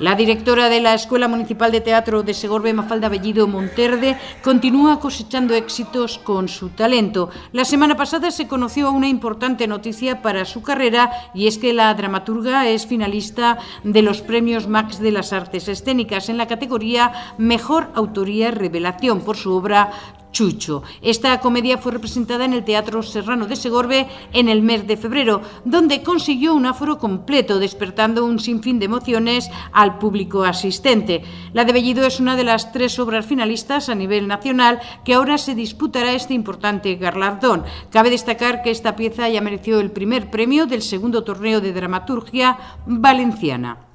La directora de la Escuela Municipal de Teatro de Segorbe, Mafalda Bellido Monterde, continúa cosechando éxitos con su talento. La semana pasada se conoció una importante noticia para su carrera y es que la dramaturga es finalista de los premios Max de las Artes Escénicas en la categoría Mejor Autoría Revelación por su obra Chucho. Esta comedia fue representada en el Teatro Serrano de Segorbe en el mes de febrero, donde consiguió un aforo completo, despertando un sinfín de emociones al público asistente. La de Bellido es una de las tres obras finalistas a nivel nacional que ahora se disputará este importante galardón. Cabe destacar que esta pieza ya mereció el primer premio del segundo torneo de dramaturgia valenciana.